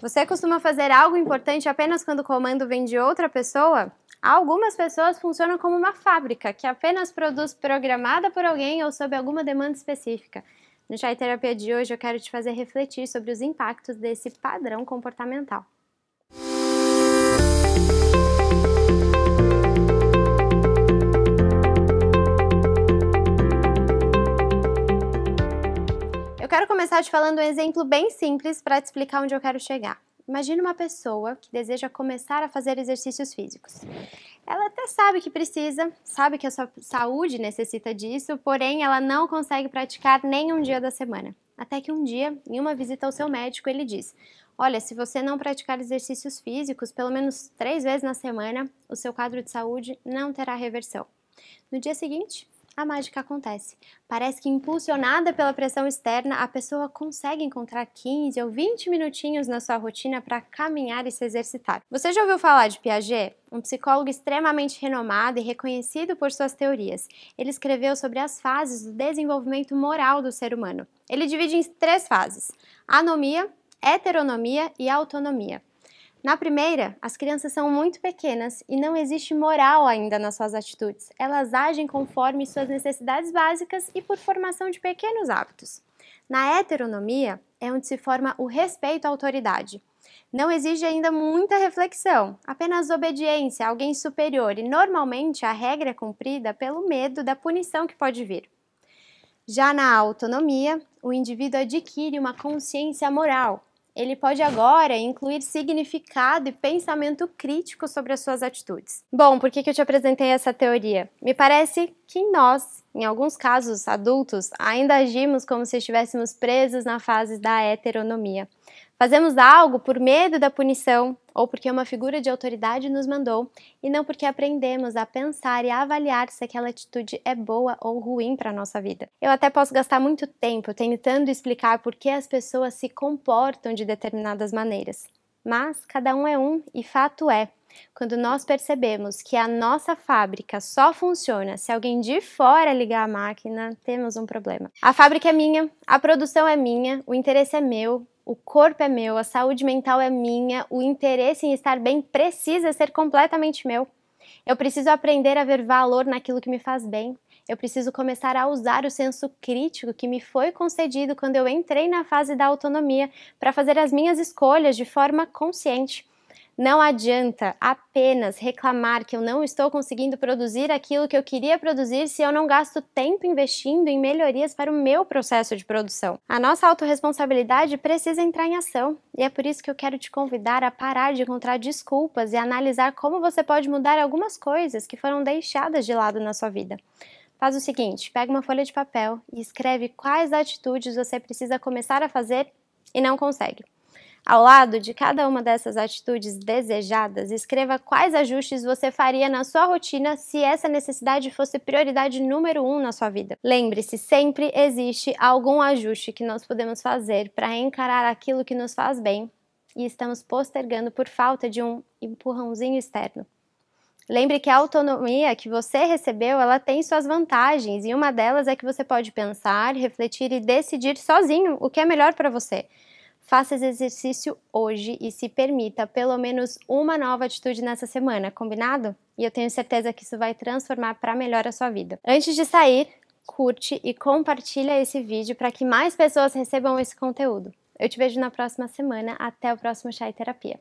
Você costuma fazer algo importante apenas quando o comando vem de outra pessoa? Algumas pessoas funcionam como uma fábrica que apenas produz programada por alguém ou sob alguma demanda específica. No Chai Terapia de hoje eu quero te fazer refletir sobre os impactos desse padrão comportamental. quero começar te falando um exemplo bem simples para te explicar onde eu quero chegar. Imagina uma pessoa que deseja começar a fazer exercícios físicos. Ela até sabe que precisa, sabe que a sua saúde necessita disso, porém ela não consegue praticar nem um dia da semana. Até que um dia, em uma visita ao seu médico, ele diz: Olha, se você não praticar exercícios físicos pelo menos três vezes na semana, o seu quadro de saúde não terá reversão. No dia seguinte, a mágica acontece. Parece que impulsionada pela pressão externa, a pessoa consegue encontrar 15 ou 20 minutinhos na sua rotina para caminhar e se exercitar. Você já ouviu falar de Piaget? Um psicólogo extremamente renomado e reconhecido por suas teorias. Ele escreveu sobre as fases do desenvolvimento moral do ser humano. Ele divide em três fases: anomia, heteronomia e autonomia. Na primeira, as crianças são muito pequenas e não existe moral ainda nas suas atitudes. Elas agem conforme suas necessidades básicas e por formação de pequenos hábitos. Na heteronomia, é onde se forma o respeito à autoridade. Não exige ainda muita reflexão, apenas obediência a alguém superior e normalmente a regra é cumprida pelo medo da punição que pode vir. Já na autonomia, o indivíduo adquire uma consciência moral, ele pode agora incluir significado e pensamento crítico sobre as suas atitudes. Bom, por que, que eu te apresentei essa teoria? Me parece que nós, em alguns casos adultos, ainda agimos como se estivéssemos presos na fase da heteronomia. Fazemos algo por medo da punição ou porque uma figura de autoridade nos mandou e não porque aprendemos a pensar e a avaliar se aquela atitude é boa ou ruim para a nossa vida. Eu até posso gastar muito tempo tentando explicar por que as pessoas se comportam de determinadas maneiras. Mas cada um é um e fato é, quando nós percebemos que a nossa fábrica só funciona se alguém de fora ligar a máquina, temos um problema. A fábrica é minha, a produção é minha, o interesse é meu, o corpo é meu, a saúde mental é minha, o interesse em estar bem precisa ser completamente meu. Eu preciso aprender a ver valor naquilo que me faz bem eu preciso começar a usar o senso crítico que me foi concedido quando eu entrei na fase da autonomia para fazer as minhas escolhas de forma consciente. Não adianta apenas reclamar que eu não estou conseguindo produzir aquilo que eu queria produzir se eu não gasto tempo investindo em melhorias para o meu processo de produção. A nossa autorresponsabilidade precisa entrar em ação e é por isso que eu quero te convidar a parar de encontrar desculpas e analisar como você pode mudar algumas coisas que foram deixadas de lado na sua vida. Faz o seguinte: pega uma folha de papel e escreve quais atitudes você precisa começar a fazer e não consegue. Ao lado de cada uma dessas atitudes desejadas, escreva quais ajustes você faria na sua rotina se essa necessidade fosse prioridade número um na sua vida. Lembre-se, sempre existe algum ajuste que nós podemos fazer para encarar aquilo que nos faz bem e estamos postergando por falta de um empurrãozinho externo. Lembre que a autonomia que você recebeu, ela tem suas vantagens e uma delas é que você pode pensar, refletir e decidir sozinho o que é melhor para você. Faça esse exercício hoje e se permita pelo menos uma nova atitude nessa semana, combinado? E eu tenho certeza que isso vai transformar para melhor a sua vida. Antes de sair, curte e compartilha esse vídeo para que mais pessoas recebam esse conteúdo. Eu te vejo na próxima semana, até o próximo Chá e Terapia.